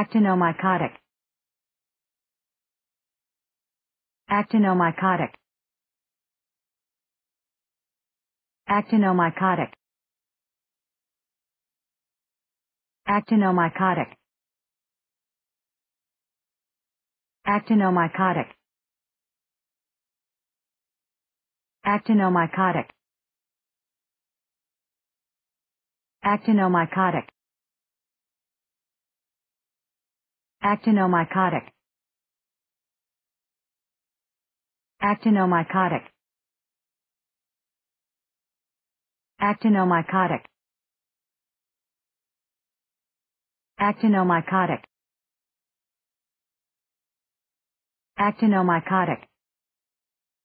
actinomycotic actinomycotic actinomycotic actinomycotic actinomycotic actinomycotic actinomycotic actinomycotic actinomycotic actinomycotic actinomycotic actinomycotic